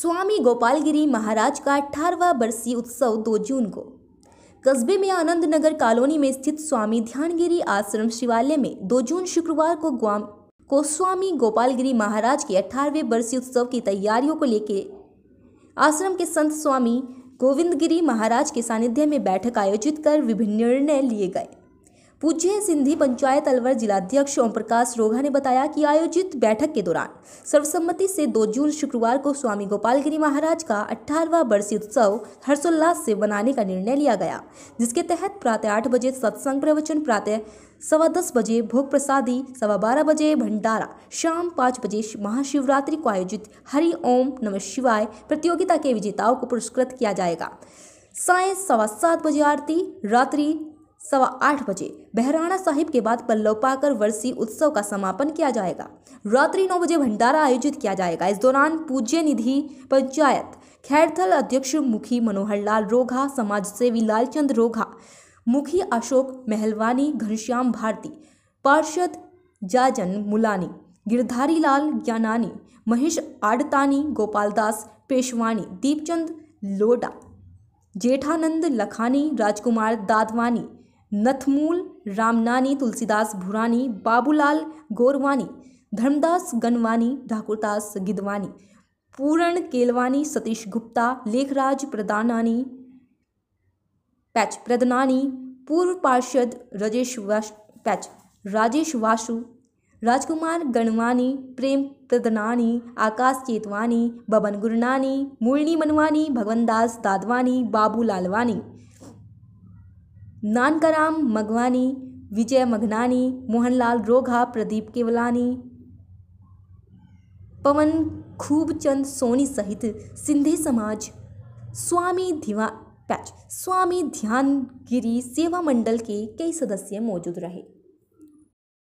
स्वामी गोपालगिरी महाराज का अठारहवा बरसी उत्सव 2 जून को कस्बे में आनंद नगर कॉलोनी में स्थित स्वामी ध्यानगिरी आश्रम शिवालय में 2 जून शुक्रवार को ग्वाम को स्वामी गोपालगिरी महाराज के अठारहवें बरसी उत्सव की तैयारियों को लेकर आश्रम के संत स्वामी गोविंदगिरी महाराज के सानिध्य में बैठक आयोजित कर विभिन्न निर्णय लिए गए पूज्य सिंधी पंचायत अलवर जिलाध्यक्ष ओम प्रकाश रोघा ने बताया कि आयोजित बैठक के दौरान सर्वसम्मति से 2 जून शुक्रवार को स्वामी गोपालगिरी महाराज का अठारवा वर्षीय उत्सव हर्षोल्लास से मनाने का निर्णय लिया गया जिसके तहत प्रातः आठ बजे सत्संग प्रवचन प्रातः सवा दस बजे भोग प्रसादी सवा बारह बजे भंडारा शाम पाँच बजे महाशिवरात्रि को आयोजित हरि ओम नम शिवाय प्रतियोगिता के विजेताओं को पुरस्कृत किया जाएगा साय सवा सात बजे आरती रात्रि सवा आठ बजे बहराणा साहिब के बाद पल्लव पाकर वर्षीय उत्सव का समापन किया जाएगा रात्रि नौ बजे भंडारा आयोजित किया जाएगा इस दौरान पूज्य निधि पंचायत खैरथल अध्यक्ष मुखी मनोहर लाल रोघा समाजसेवी लालचंद रोघा मुखी अशोक महलवानी घनश्याम भारती पार्षद जाजन मुलानी गिरधारी लाल ज्ञानानी महेश आडतानी गोपालदास पेशवानी दीपचंद लोडा जेठानंद लखानी राजकुमार दादवानी नथमूल रामनानी तुलसीदास भुरानी बाबूलाल गोरवानी धर्मदास गनवानी ठाकुरदास गिदवानी पूरण केलवानी सतीश गुप्ता लेखराज प्रदानानी पैच प्रदनानी पूर्व पार्षद राजेश वाश पैच राजेश वासु राजकुमार गणवानी प्रेम प्रदनानी आकाश चेतवानी बबन गुरनानी मुरली मनवानी भगवनदास दादवानी बाबू लालवानी नानकाराम मगवानी विजय मगनानी मोहनलाल रोघा प्रदीप केवलानी पवन खूबचंद सोनी सहित सिंधी समाज स्वामी धीवा पैच स्वामी ध्यान गिरी सेवा मंडल के कई सदस्य मौजूद रहे